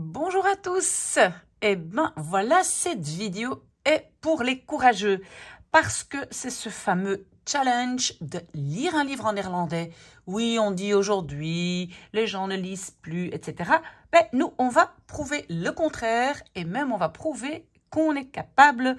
Bonjour à tous Eh bien voilà, cette vidéo est pour les courageux parce que c'est ce fameux challenge de lire un livre en irlandais. Oui, on dit aujourd'hui, les gens ne lisent plus, etc. Mais ben, nous, on va prouver le contraire et même on va prouver qu'on est capable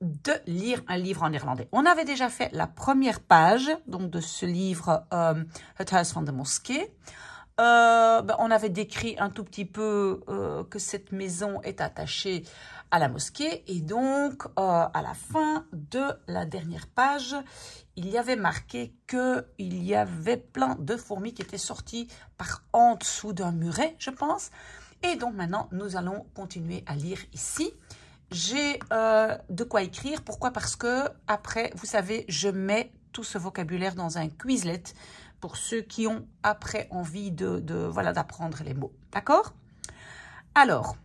de lire un livre en irlandais. On avait déjà fait la première page donc de ce livre, euh, Het Huis van de Mosquée. Euh, ben, on avait décrit un tout petit peu euh, que cette maison est attachée à la mosquée. Et donc, euh, à la fin de la dernière page, il y avait marqué qu'il y avait plein de fourmis qui étaient sorties par en dessous d'un muret, je pense. Et donc maintenant, nous allons continuer à lire ici. J'ai de quoi écrire. Pourquoi Parce que après, vous savez, je mets tout ce vocabulaire dans un Quizlet pour ceux qui ont après envie de, voilà d'apprendre les mots. D'accord Alors,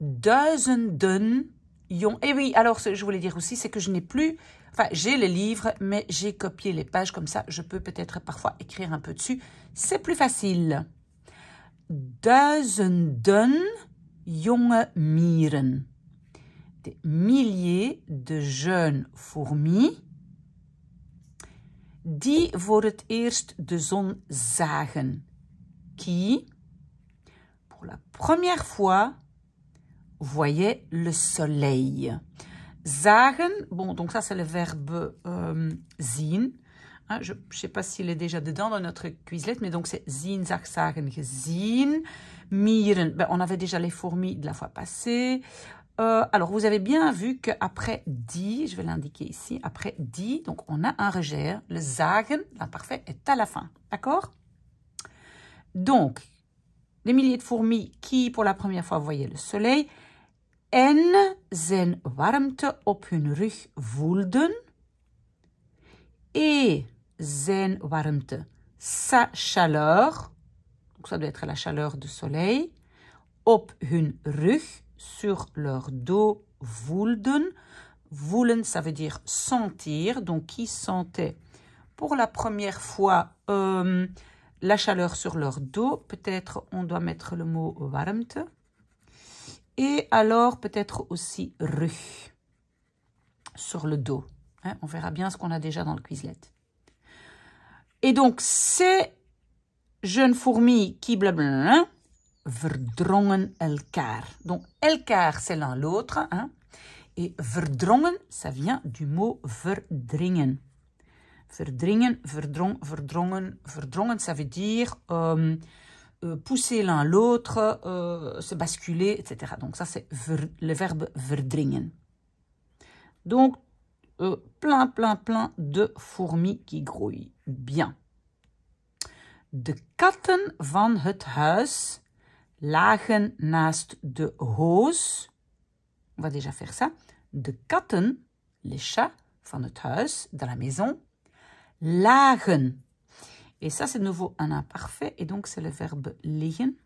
duizenden yon. Et eh oui, alors ce que je voulais dire aussi, c'est que je n'ai plus... Enfin, j'ai les livres, mais j'ai copié les pages comme ça. Je peux peut-être parfois écrire un peu dessus. C'est plus facile. Duizenden jonge mieren. Des milliers de jeunes fourmis die de zon zagen. Qui, pour la première fois, voyait le soleil. Zagen, bon, donc ça c'est le verbe euh, zien. Hein, je ne sais pas s'il est déjà dedans dans notre Quizlet, mais donc c'est zien, zag, zagen, gezien. Mieren, ben, on avait déjà les fourmis de la fois passée. Euh, alors, vous avez bien vu qu'après dit », je vais l'indiquer ici, après dit », donc on a un rejet, le sagen, l'imparfait est à la fin, d'accord Donc, les milliers de fourmis qui, pour la première fois, voyaient le soleil, en zijn warmte op hun rug voelden, et zijn warmte, sa chaleur, donc ça doit être la chaleur du soleil, op hun rug, sur leur dos voulden Voelen, ça veut dire sentir, donc qui sentaient pour la première fois euh, la chaleur sur leur dos. Peut-être on doit mettre le mot warmte. Et alors peut-être aussi rue sur le dos. Hein. on verra bien ce qu'on a déjà dans le Quizlet. Et donc ces jeunes fourmis qui blablabla, verdrongen elkaar. Donc elkaar, c'est l'un l'autre. Hein. Et verdrongen, ça vient du mot verdringen. Verdringen, verdrong, verdrongen, verdrongen, ça veut dire euh, euh, pousser l'un l'autre, euh, se basculer, etc. Donc ça, c'est le verbe verdringen. Donc, plein, plein, plein de fourmis qui grouillent. Bien. De katten van het huis lagen naast de hoos. On va déjà faire ça. De katten, les chats van het huis, de la maison. Lagen. Et ça, c'est nouveau un imparfait. Et donc, c'est le verbe liggen.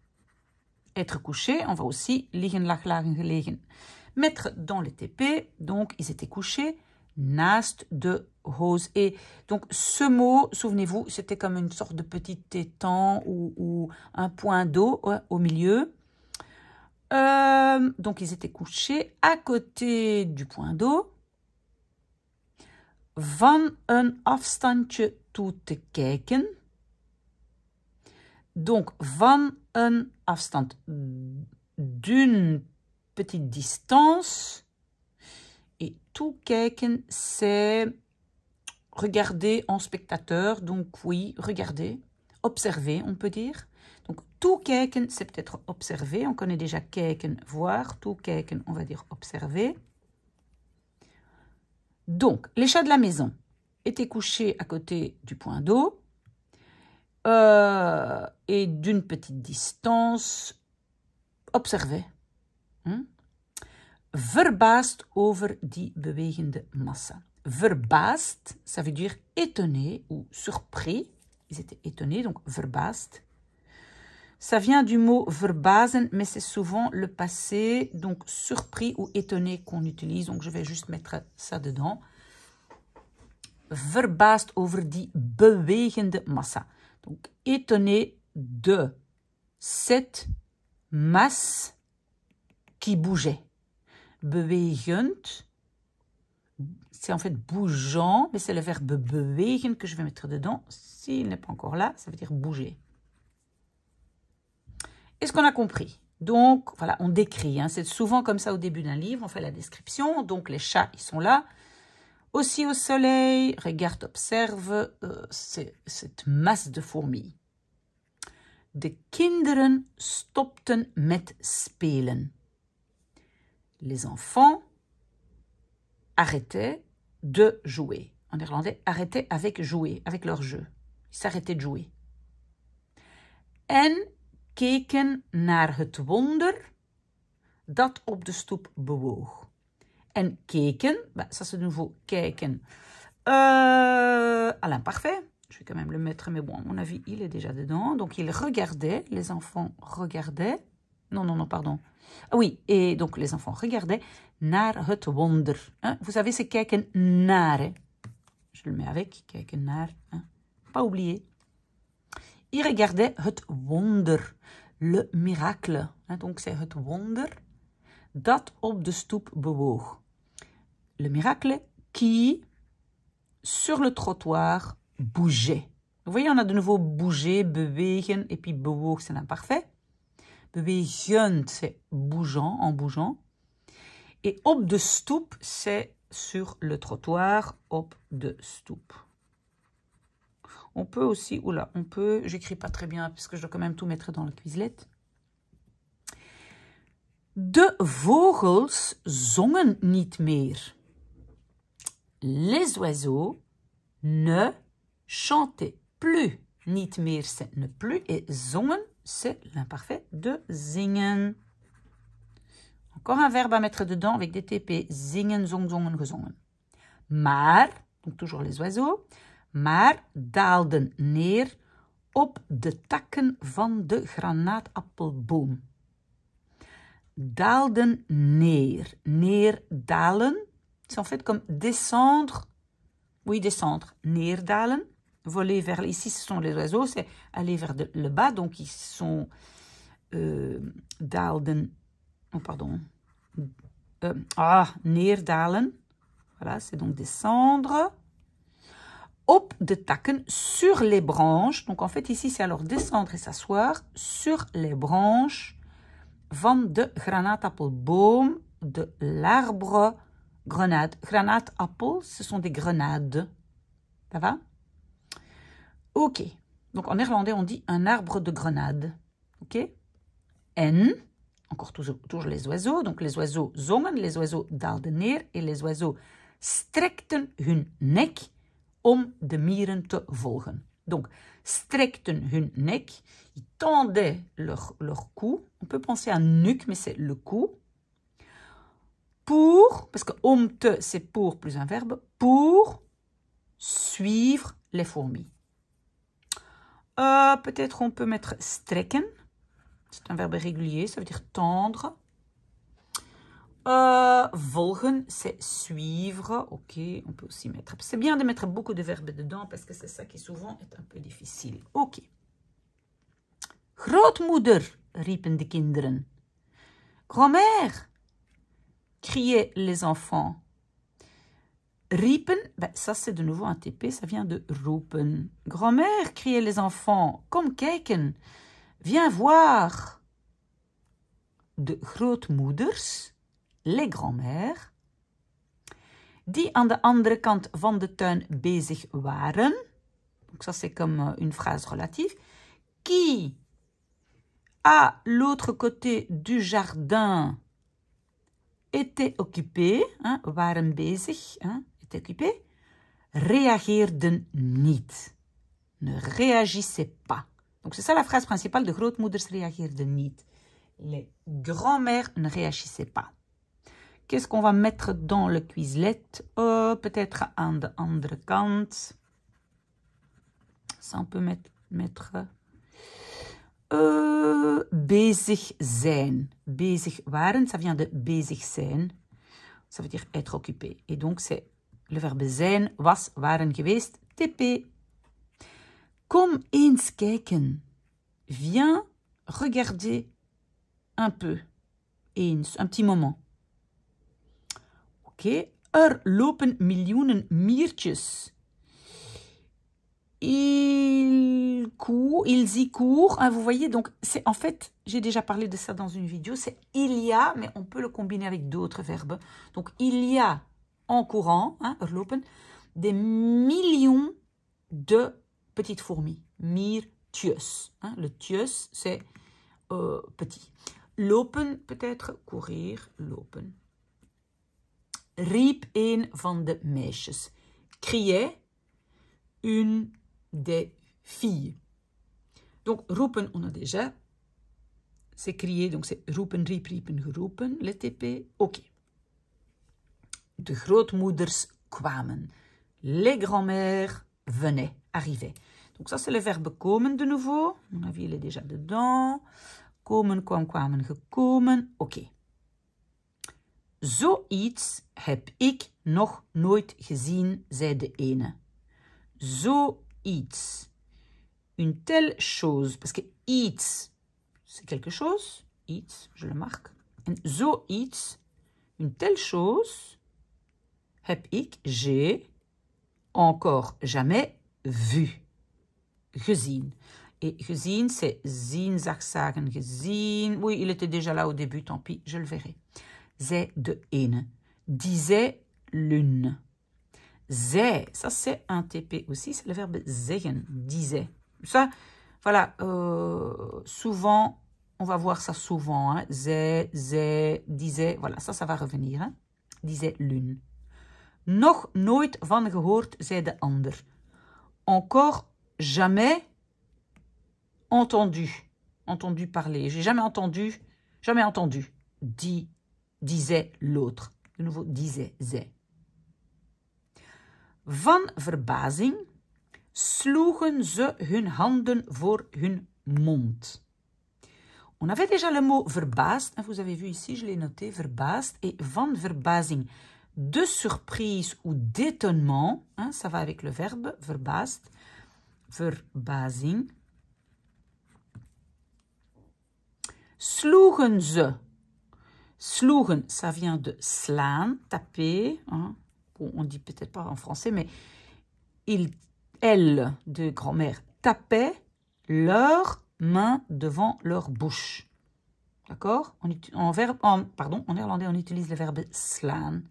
Être couché, on va aussi liggen, lag, lagen, gelegen. Mettre dans le TP. Donc, ils étaient couchés nast de rose. Et donc ce mot, souvenez-vous, c'était comme une sorte de petit étang ou, un point d'eau au milieu. Euh, donc ils étaient couchés à côté du point d'eau. Van een afstandje toe te kijken. Donc van een afstand d'une petite distance et tout kijken, c'est regarder en spectateur. Donc oui, regarder, observer, on peut dire. Donc tout kijken, c'est peut-être observer. On connaît déjà kijken, voir. Tout kijken, on va dire observer. Donc, les chats de la maison étaient couchés à côté du point d'eau. Euh, et d'une petite distance, observer hein. » verbaasd over die bewegende massa. Verbaasd, ça veut dire étonné ou surpris. Ils étaient étonnés, donc verbaasd. Ça vient du mot verbazen, mais c'est souvent le passé, donc surpris ou étonné qu'on utilise. Donc je vais juste mettre ça dedans. Verbaasd over die bewegende massa. Donc étonné de cette masse qui bougeait bewegend. C'est en fait bougeant, mais c'est le verbe bewegen que je vais mettre dedans. S'il n'est pas encore là, ça veut dire bouger. Est-ce qu'on a compris Donc, voilà, on décrit. Hein. c'est souvent comme ça au début d'un livre, on fait la description. Donc, les chats, ils sont là. Aussi au soleil, regarde, observe euh, cette masse de fourmis. De kinderen stopten met spelen les enfants arrêtaient de jouer. En irlandais, arrêtaient avec jouer, avec leur jeu. Ils s'arrêtaient de jouer. En keken naar het wonder dat op de stoep bewoog. En keken, bah, ça c'est de nouveau keken. Euh, à l'imparfait, je vais quand même le mettre, mais bon, à mon avis, il est déjà dedans. Donc, il regardait, les enfants regardaient non, non, non, pardon. Ah oui, et donc les enfants, regardaient Naar het wonder. Hein. Vous savez, c'est kijken naar. Hein. Je le mets avec, kijken naar. Hein. Pas oublier. Ils regardaient het wonder, le miracle. donc c'est het wonder dat op de stoep bewoog. Le miracle qui, sur le trottoir, bougeait. Vous voyez, on a de nouveau bouger, bewegen, et puis bewoog, c'est l'imparfait jeune, c'est bougeant, en bougeant. Et hop de stoup, c'est sur le trottoir, Hop de stoup. On peut aussi, oula, on peut, j'écris pas très bien parce que je dois quand même tout mettre dans la cuiselette. De vogels zongen niet meer. Les oiseaux ne chantaient plus. Niet meer, c'est ne plus, et zongen c'est l'imparfait de zingen. Encore un verbe à mettre dedans avec des TP. Zingen, zong, zong, gezongen. Maar, donc toujours les oiseaux, maar daalden neer op de takken van de granaatappelboom. Daalden neer. Neer, dalen. C'est en fait comme descendre. Oui, descendre. Neerdalen. voler vers ici, ce sont les oiseaux, c'est aller vers le bas, donc ils sont euh, d'Alden. oh pardon, euh, ah, neerdalen, voilà, c'est donc descendre, Hop, de takken, sur les branches, donc en fait ici c'est alors descendre et s'asseoir sur les branches van de granatappelboom, de l'arbre grenade. apple ce sont des grenades, ça va OK. Donc en néerlandais, on dit un arbre de grenade. OK n. encore toujours, les oiseaux. Donc les oiseaux zongen, les oiseaux dardenir, et les oiseaux strekten hun nek om de mieren te volgen. Donc, strekten hun nek, ils tendaient leur, leur cou. On peut penser à nuque, mais c'est le cou. Pour, parce que om te, c'est pour plus un verbe, pour suivre les fourmis. Euh, peut-être on peut mettre strecken », C'est un verbe régulier, ça veut dire tendre. Euh, volgen, c'est suivre. Ok, on peut aussi mettre. C'est bien de mettre beaucoup de verbes dedans parce que c'est ça qui souvent est un peu difficile. Ok. Grootmoeder, riepen de kinderen. Grand-mère, criaient les enfants. Riepen, ben, ça c'est de nouveau un TP, ça vient de roepen. Grand-mère, criaient les enfants, kom kijken, viens voir. De grootmoeders, les grand-mères, die aan de andere kant van de tuin bezig waren, donc ça c'est comme euh, une phrase relative, qui, à l'autre côté du jardin, étaient occupés, hein, waren bezig, hein, réagir de niet. Ne réagissez pas. Donc c'est ça la phrase principale de grootmoeders de niet. Les grands-mères ne réagissaient pas. Qu'est-ce qu'on va mettre dans le quizlet euh, Peut-être à de andere kant. Ça, on peut mettre... mettre euh, bezig zijn. Bezig waren, ça vient de bezig zijn. Ça veut dire être occupé. Et donc, c'est le verbe « zijn, was, waren, geweest, tp. Kom eens kijken. Viens regarder un peu. Eens, un petit moment. ok' okay. er lopen miljoenen miertjes. Il court, ils y courent. Hein, vous voyez, donc c'est en fait, j'ai déjà parlé de ça dans une vidéo, c'est il y a, mais on peut le combiner avec d'autres verbes. Donc il y a en courant, hein, des millions de petites fourmis. Mir Hein, le tueus, c'est euh, petit. Lopen, peut-être, courir, lopen. Riep une van de meisjes. Criait une des filles. Donc, roepen, on a déjà. C'est crier, donc c'est roepen, riep, riepen, geroepen, le TP. OK. de grootmoeders kwamen. Les grand mères venaient, arrivaient. Donc ça, c'est le verbe komen de nouveau. On avait il est déjà dedans. Komen, kwam, kwamen, gekomen. Oké. Okay. Zoiets heb ik nog nooit gezien, zei de ene. Zoiets. Une telle chose. Parce que iets, c'est quelque chose. Iets, je le marque. En zoiets, une telle chose. heb ik, j'ai, encore jamais vu, gezien. Et gezien, c'est zin »« gesin ». Oui, il était déjà là au début, tant pis, je le verrai. Zé de une, disait l'une. Zé », ça c'est un TP aussi, c'est le verbe zeggen, disait. Ça, voilà, euh, souvent, on va voir ça souvent. Zé, hein. zé, disait, voilà, ça, ça va revenir. Hein. Disait l'une. Nog nooit van gehoord, zei de ander. Encore jamais entendu. Entendu parler. J'ai jamais entendu, jamais entendu. Dit, disait l'autre. De nouveau, disait, zei. »« Van verbazing sloegen ze hun handen voor hun mond. On avait déjà le mot verbaasd. Hein, vous avez vu ici, je l'ai noté, verbaasd. Et van verbazing de surprise ou d'étonnement, hein, ça va avec le verbe verbast, verbazing. Sloegen ze. ça vient de slan, taper. Hein. on dit peut-être pas en français, mais il, elle, de grand-mère, tapait leurs mains devant leur bouche. D'accord en, verbe, pardon, en néerlandais, on utilise le verbe slan.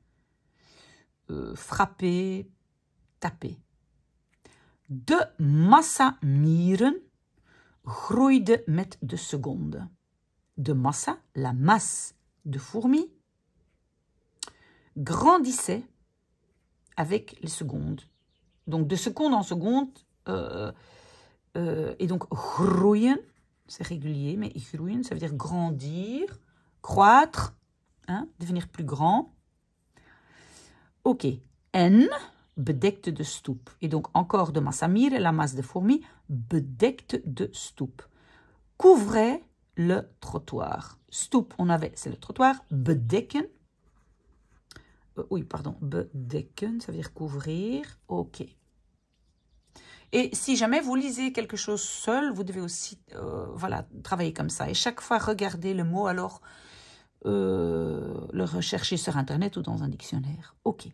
Euh, frapper, taper. De massa mieren groeide met de seconde. De massa, la masse de fourmis, grandissait avec les secondes. Donc de seconde en seconde, euh, euh, et donc groeien, c'est régulier, mais groeien, ça veut dire grandir, croître, hein, devenir plus grand. Ok, N, bedekte de stoep. Et donc encore de massamir, la masse de fourmis, bedekte de stoep. Couvrez le trottoir. Stoep, on avait, c'est le trottoir. Bedekken. Euh, oui, pardon, bedekken, ça veut dire couvrir. Ok. Et si jamais vous lisez quelque chose seul, vous devez aussi euh, voilà, travailler comme ça. Et chaque fois, regardez le mot alors euh, le rechercher sur Internet ou dans un dictionnaire. OK.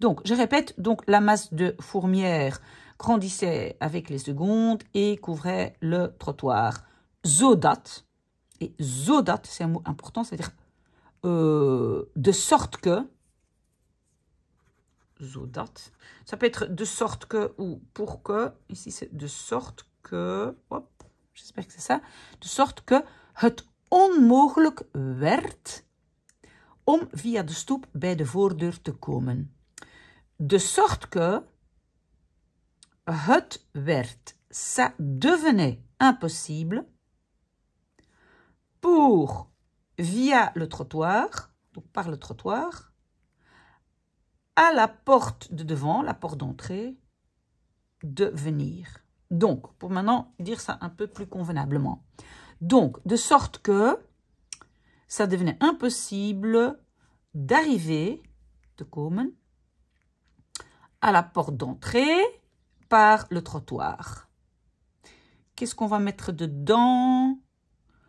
Donc, je répète, donc la masse de fourmière grandissait avec les secondes et couvrait le trottoir. Zodat. et Zodat, c'est un mot important, c'est-à-dire euh, de sorte que, Zodat. ça peut être de sorte que ou pour que, ici c'est de sorte que, j'espère que c'est ça, de sorte que, onmogelijk werd om via de stoep bij de voordeur te komen. De sorte que het werd, ça devenait impossible pour via le trottoir, donc par le trottoir, à la porte de devant, la porte d'entrée, de venir. Donc, pour maintenant dire ça un peu plus convenablement. Donc, de sorte que ça devenait impossible d'arriver, de komen, à la porte d'entrée par le trottoir. Qu'est-ce qu'on va mettre dedans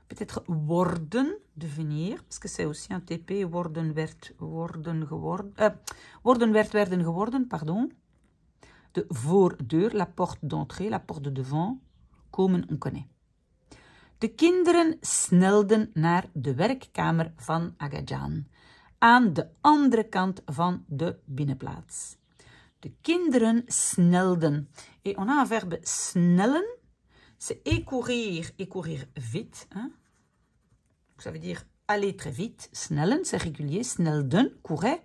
Peut-être worden, devenir, parce que c'est aussi un TP, worden werd, worden geworden, euh, worden werd, werden geworden, pardon. De voordeur, la porte d'entrée, la porte de devant, komen, on connaît. De kinderen snelden naar de werkkamer van Agajan, aan de andere kant van de binnenplaats. De kinderen snelden. En on a un verbe snellen. C'est écourir. Écourir vite. Hein? Ça veut dire aller très vite. Snellen, c'est régulier. Snelden, courait.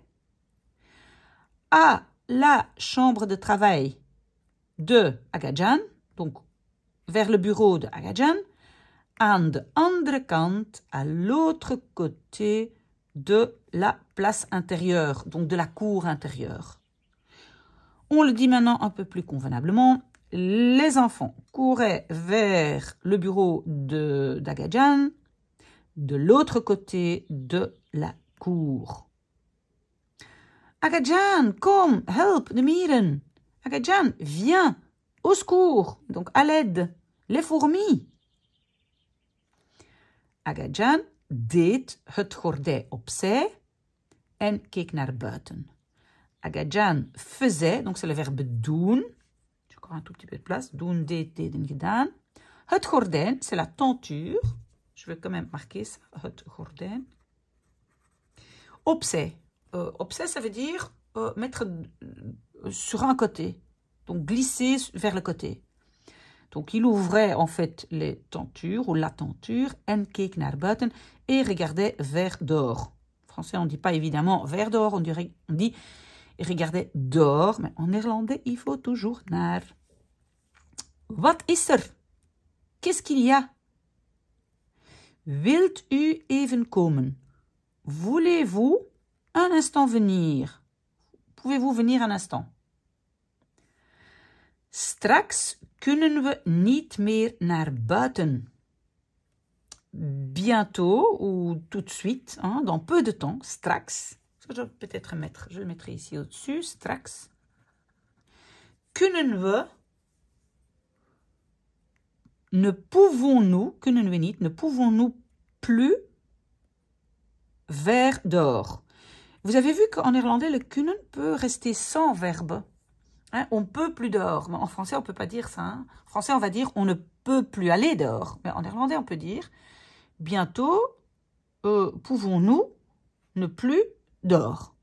À la chambre de travail de Agajan, donc vers le bureau de Agajan, And de à l'autre côté de la place intérieure, donc de la cour intérieure. On le dit maintenant un peu plus convenablement, les enfants couraient vers le bureau de d'Agajan, de l'autre côté de la cour. Agajan, come help the miren. Agajan, viens, au secours, donc à l'aide, les fourmis. Agajan deed het gordijn opzij en keek naar buiten. Agajan faisait, donc c'est le verbe doen. Je encore un tout petit peu de place. Doen, deed, deden, gedaan. Het gordijn, c'est la tenture. Je vais quand même marquer ça. Het gordijn. Opzij. Euh, opzij, ça veut dire euh, mettre euh, sur un côté. Donc glisser vers le côté. Donc il ouvrait en fait les tentures ou la tenture, en keek naar buiten, et regardait vers dehors. En français, on ne dit pas évidemment vers dehors, on, dirait, on dit regardait dehors, mais en irlandais, il faut toujours naar. What is er? Qu'est-ce qu'il y a? Wilt u even komen? Voulez-vous un instant venir? Pouvez-vous venir un instant? Straks kunnen we niet meer naar buiten. Bientôt ou tout de suite, hein, dans peu de temps, straks. Je vais peut-être mettre, je le mettrai ici au-dessus, straks. Kunnen we, ne pouvons-nous, kunnen we niet, ne pouvons-nous plus vers dehors. Vous avez vu qu'en irlandais, le kunnen peut rester sans verbe. Hein, on peut plus dehors. Mais en français, on peut pas dire ça. Hein. En français, on va dire on ne peut plus aller dehors. Mais en néerlandais, on peut dire bientôt euh, pouvons-nous ne plus dehors.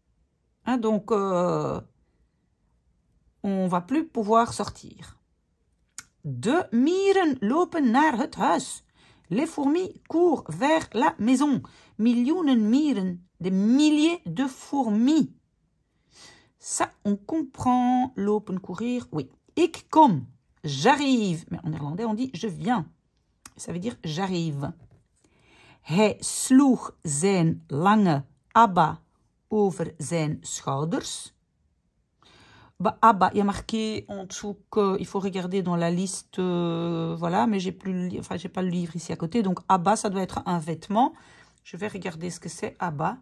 Hein, donc, euh, on va plus pouvoir sortir. De mieren lopen naar het huis. Les fourmis courent vers la maison. Miljoenen mieren, des milliers de fourmis. Ça, on comprend. L'open courir, oui. Ik kom, j'arrive. Mais en irlandais on dit je viens. Ça veut dire j'arrive. Hij sloeg zijn lange abba over zijn schouders. abba, il y a marqué en dessous qu'il euh, faut regarder dans la liste, euh, voilà, mais j'ai plus, enfin, j'ai pas le livre ici à côté. Donc, abba, ça doit être un vêtement. Je vais regarder ce que c'est abba.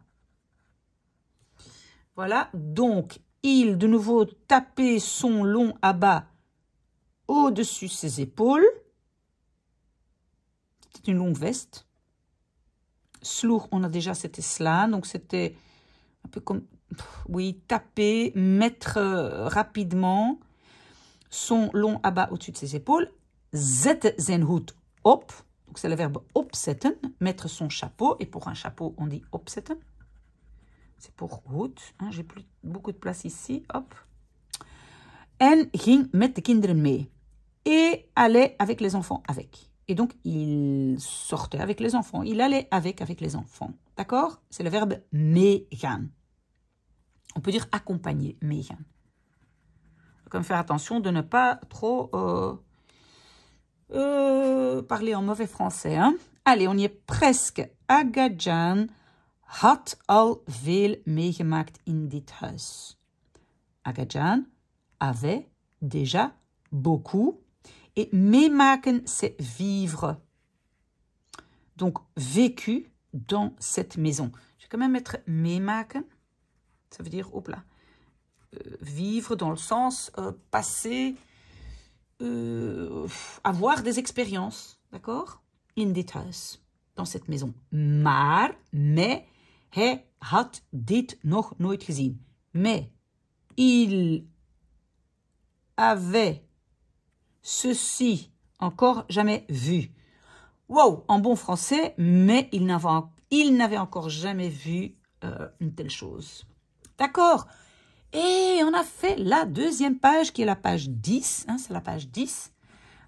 Voilà, donc il de nouveau taper son long abat au-dessus ses épaules. C'était une longue veste. Slour, on a déjà, c'était cela. Donc, c'était un peu comme, oui, taper, mettre euh, rapidement son long abat au-dessus de ses épaules. Zet zijn op. Donc, c'est le verbe opsetten, mettre son chapeau. Et pour un chapeau, on dit opsetten. C'est pour route. Hein, j'ai plus beaucoup de place ici. Hop. En ging met de kinderen mee. Et allait avec les enfants avec. Et donc, il sortait avec les enfants. Il allait avec, avec les enfants. D'accord C'est le verbe meegaan. On peut dire accompagner, quand Comme faire attention de ne pas trop euh, euh, parler en mauvais français. Hein. Allez, on y est presque. Agajan had al veel meegemaakt in dit huis. Agajan avait déjà beaucoup et meemaken c'est vivre. Donc vécu dans cette maison. Je vais quand même mettre meemaken. Ça veut dire, hop euh, vivre dans le sens euh, passer, euh, avoir des expériences, d'accord In dit house, dans cette maison. Mar, mais, dit nog nooit gezien. Mais il avait ceci encore jamais vu. Wow, en bon français, mais il n'avait encore jamais vu euh, une telle chose. D'accord Et on a fait la deuxième page qui est la page 10. Hein, c'est la page 10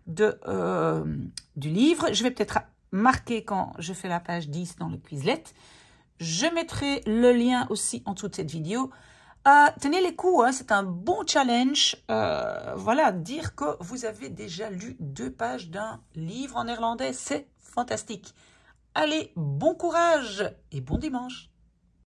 de, euh, du livre. Je vais peut-être marquer quand je fais la page 10 dans le Quizlet. Je mettrai le lien aussi en dessous de cette vidéo. Euh, tenez les coups, hein, c'est un bon challenge. Euh, voilà, dire que vous avez déjà lu deux pages d'un livre en néerlandais, c'est fantastique. Allez, bon courage et bon dimanche.